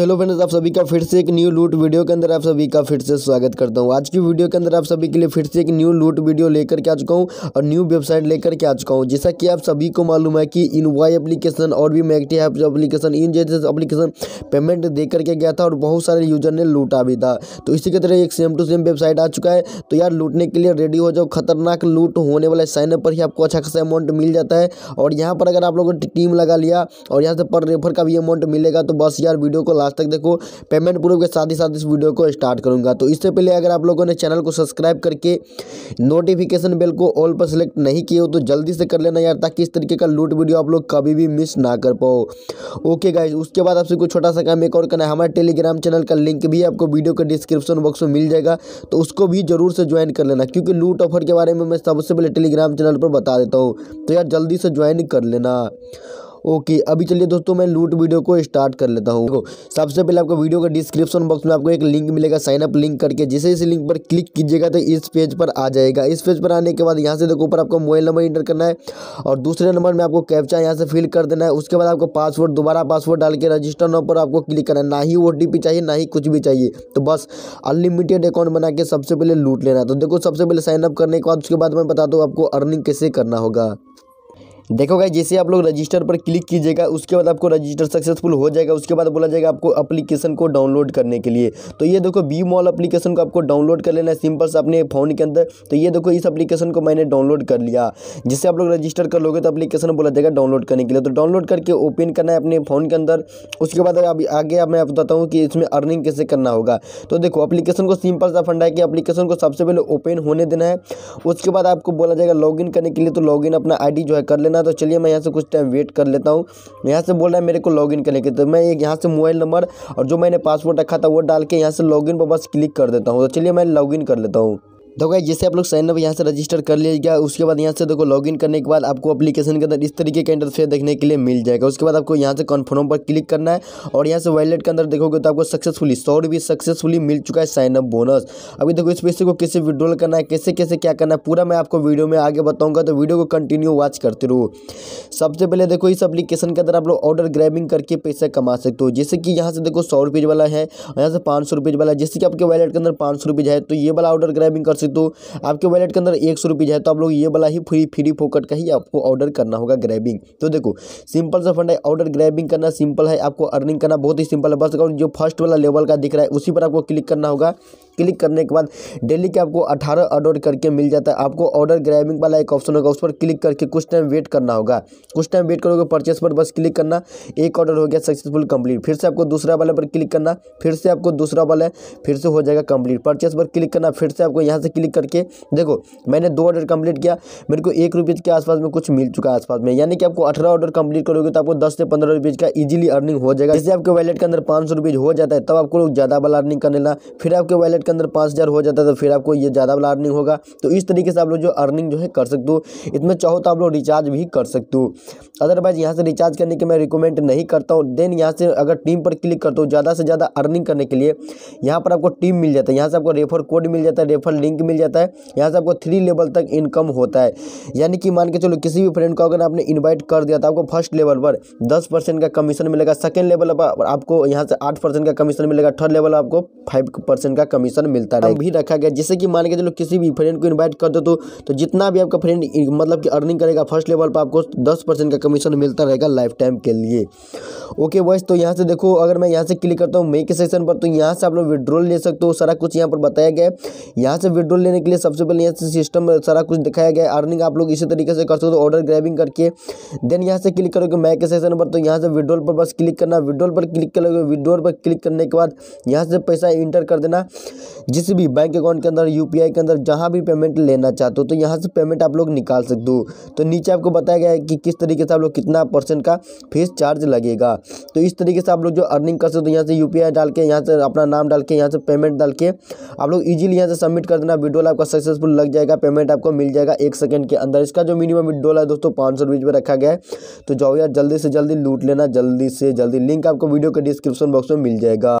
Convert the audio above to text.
hello friends आप सभी का फिर से एक न्यू लूट वीडियो के अंदर आप सभी का फिर से स्वागत करता हूँ आज की वीडियो के अंदर आप सभी के लिए फिर से एक न्यू लूट वीडियो लेकर के आ चुका हूँ और न्यू वेबसाइट लेकर के आ चुका हूं जैसा कि आप सभी को मालूम है कि इन वाई एप्लीकेशन और भी मैगटी ऐप एप्लीकेशन इन जैसे अप्लीकेशन पेमेंट दे करके गया था और बहुत सारे यूजर ने लूटा भी था तो इसी के तरह एक सेम टू सेम वेबसाइट आ चुका है तो यार लूटने के लिए रेडी हो जाओ खतरनाक लूट होने वाला साइनअप पर ही आपको अच्छा खासा अमाउंट मिल जाता है और यहाँ पर अगर आप लोगों ने टीम लगा लिया और यहाँ से पर रेफर का भी अमाउंट मिलेगा तो बस यार वीडियो को लास्ट तक देखो पेमेंट प्रूफ के साथ ही साथ इस वीडियो को स्टार्ट करूंगा तो इससे पहले अगर आप लोगों ने चैनल को सब्सक्राइब करके नोटिफिकेशन बेल को ऑल पर सेलेक्ट नहीं किया हो तो जल्दी से कर लेना यार ताकि इस तरीके का लूट वीडियो आप लोग कभी भी मिस ना कर पाओ ओके गाइज उसके बाद आपसे कुछ छोटा सा काम एक और करना है हमारे टेलीग्राम चैनल का लिंक भी आपको वीडियो के डिस्क्रिप्शन बॉक्स में मिल जाएगा तो उसको भी जरूर से ज्वाइन कर लेना क्योंकि लूट ऑफर के बारे में मैं सबसे पहले टेलीग्राम चैनल पर बता देता हूँ तो यार जल्दी से ज्वाइन कर लेना ओके अभी चलिए दोस्तों मैं लूट वीडियो को स्टार्ट कर लेता हूँ सबसे पहले आपको वीडियो का डिस्क्रिप्शन बॉक्स में आपको एक लिंक मिलेगा साइन अप लिंक करके जिसे इस लिंक पर क्लिक कीजिएगा तो इस पेज पर आ जाएगा इस पेज पर आने के बाद यहाँ से देखो ऊपर आपको मोबाइल नंबर इंटर करना है और दूसरे नंबर में आपको कैप्चा यहाँ से फिल कर देना है उसके बाद आपको पासवर्ड दोबारा पासवर्ड डाल के रजिस्टर नंबर पर आपको क्लिक करना है ना ही ओ चाहिए ना ही कुछ भी चाहिए तो बस अनलिमिटेड अकाउंट बना के सबसे पहले लूट लेना तो देखो सबसे पहले साइनअप करने के बाद उसके बाद मैं बता दूँ आपको अर्निंग कैसे करना होगा देखो गाइज जैसे आप लोग रजिस्टर पर क्लिक कीजिएगा उसके बाद आपको रजिस्टर सक्सेसफुल हो जाएगा उसके बाद बोला जाएगा आपको एप्लीकेशन को डाउनलोड करने के लिए तो ये देखो बी मॉल अपलीकेशन को आपको डाउनलोड कर लेना है सिंपल से अपने फ़ोन के अंदर तो ये देखो इस अप्लीकेशन को मैंने डाउनलोड कर लिया जिससे आप लोग रजिस्टर कर लोगे तो अपलीकेशन बोला जाएगा डाउनलोड करने के लिए तो डाउनलोड करके ओपन करना है अपने फ़ोन के अंदर उसके बाद अभी आगे मैं बताता हूँ कि इसमें अर्निंग कैसे करना होगा तो देखो अपलीकेशन को सिंपल सा फंडा है कि अपलीकेशन को सबसे पहले ओपन होने देना है उसके बाद आपको बोला जाएगा लॉग करने के लिए तो लॉग अपना आई जो है कर लेना करना तो चलिए मैं यहाँ से कुछ टाइम वेट कर लेता हूँ यहाँ से बोल रहा है मेरे को लॉगिन करने के तो मैं यहाँ से मोबाइल नंबर और जो मैंने पासवर्ड रखा था वो डाल के यहाँ से लॉगिन पर बस क्लिक कर देता हूँ तो चलिए मैं लॉगिन कर लेता हूँ देखो तो जैसे आप लोग साइन अप यहाँ से रजिस्टर कर लिया उसके बाद यहाँ से देखो लॉगिन करने के बाद आपको अपलीकेशन के अंदर इस तरीके का इंटरफेस देखने के लिए मिल जाएगा उसके बाद आपको यहाँ से कन्फर्म पर क्लिक करना है और यहाँ से वैलेट के अंदर देखोगे तो आपको सक्सेसफुली सौ रुपये सक्सेसफुली मिल चुका है साइन अप बोनस अभी देखो इस पैसे को कैसे विड्रॉल करना है कैसे कैसे क्या करना है पूरा मैं आपको वीडियो में आगे बताऊँगा तो वीडियो को कंटिन्यू वॉच करते रहो सबसे पहले देखो इस अपलीकेशन के अंदर आप लोग ऑर्डर ग्रैबिंग करके पैसा कमा सकते हो जैसे कि यहाँ से देखो सौ रुपये वाला है यहाँ से पाँच सौ रुपये वाला जैसे कि आपके वैलेट के अंदर पाँच सौ रुपये है तो ये वाला ऑर्डर ग्रैबिंग कर सकते तो आपके वैलेट के अंदर एक सौ रुपीज़ है तो आप लोग ये वाला ही फ्री फ्री फोकट का ही आपको ऑर्डर करना होगा ग्रैबिंग तो देखो सिंपल सा फंड है ऑर्डर ग्रैबिंग करना सिंपल है आपको अर्निंग करना बहुत ही सिंपल है बस अकाउंट जो फर्स्ट वाला लेवल का दिख रहा है उसी पर आपको क्लिक करना होगा क्लिक करने के बाद डेली के आपको अठारह ऑर्डर करके मिल जाता है आपको ऑर्डर ग्रैबिंग वाला एक ऑप्शन होगा उस पर क्लिक करके कुछ टाइम वेट करना होगा कुछ टाइम वेट करोगे परचेस पर बस क्लिक करना एक ऑर्डर हो गया सक्सेसफुल कंप्लीट फिर से आपको दूसरा वाले पर क्लिक करना फिर से आपको दूसरा वाला फिर से हो जाएगा कंप्लीट परचेस पर क्लिक करना फिर से आपको यहाँ से क्लिक करके देखो मैंने दो ऑर्डर कंप्लीट किया मेरे को एक रुपीज़ के आसपास में कुछ मिल चुका है आसपास में यानी कि आपको अठारह ऑर्डर कंप्लीट करोगे तो आपको दस से पंद्रह रुपीज़ का इजीली अर्निंग हो जाएगा जैसे आपके वैलेट के अंदर पाँच सौ रुपीज़ हो जाता है तब आपको ज़्यादा वाला अर्निंग करने लेना फिर आपके वैलेट इसके अंदर पाँच हज़ार हो जाता है तो फिर आपको ये ज़्यादा वाला अर्निंग होगा तो इस तरीके से आप लोग जो अर्निंग जो है कर सकते हो इसमें चाहो तो आप लोग रिचार्ज भी कर सकते हो अदरवाइज़ यहाँ से रिचार्ज करने के मैं रिकमेंड नहीं करता हूँ देन यहाँ से अगर टीम पर क्लिक करते हो ज़्यादा से ज़्यादा अर्निंग करने के लिए यहाँ पर आपको टीम मिल जाता है यहाँ से आपको रेफर कोड मिल जाता है रेफर लिंक मिल जाता है यहाँ से आपको थ्री लेवल तक इनकम होता है यानी कि मान के चलो किसी भी फ्रेंड को अगर आपने इन्वाइट कर दिया तो आपको फर्स्ट लेवल पर दस का कमीशन मिलेगा सेकेंड लेवल पर आपको यहाँ से आठ का कमीशन मिलेगा थर्ड लेवल आपको फाइव का कमीशन ऑप्शन मिलता है भी रखा गया जैसे कि मान के चलो किसी भी फ्रेंड को इन्वाइट कर दो तो, जितना भी आपका फ्रेंड मतलब कि अर्निंग करेगा फर्स्ट लेवल पर आपको दस परसेंट का कमीशन मिलता रहेगा लाइफ टाइम के लिए ओके वॉइस तो यहाँ से देखो अगर मैं यहाँ से क्लिक करता हूँ मेक सेक्शन पर तो यहाँ से आप लोग विड्रोल ले सकते हो सारा कुछ यहाँ पर बताया गया है यहाँ से विड्रोल लेने के लिए सबसे पहले यहाँ से सिस्टम सारा कुछ दिखाया गया अर्निंग आप लोग इसी तरीके से कर सकते हो ऑर्डर तो ग्रैबिंग करके देन यहाँ से क्लिक करोगे मैं सेक्शन पर तो यहाँ से विड्रोल पर बस क्लिक करना विड्रोल पर क्लिक करोगे विड्रोल पर क्लिक करने के बाद यहाँ से पैसा इंटर कर देना जिस भी बैंक अकाउंट के अंदर यूपीआई के अंदर जहाँ भी पेमेंट लेना चाहते हो तो यहाँ से पेमेंट आप लोग निकाल सकते हो तो नीचे आपको बताया गया है कि किस तरीके से आप लोग कितना परसेंट का फीस चार्ज लगेगा तो इस तरीके से आप लोग जो अर्निंग कर सकते हो यहाँ से यू डाल के यहाँ से अपना नाम डाल के यहाँ से पेमेंट डाल के आप लोग ईजिली यहाँ से सबमिट कर देना विड्रोल आपका सक्सेसफुल लग जाएगा पेमेंट आपको मिल जाएगा एक सेकंड के अंदर इसका जो मिनिमम विड्रोल है दोस्तों पाँच सौ रुपये रखा गया है तो जाओ यार जल्दी से जल्दी लूट लेना जल्दी से जल्दी लिंक आपको वीडियो के डिस्क्रिप्शन बॉक्स में मिल जाएगा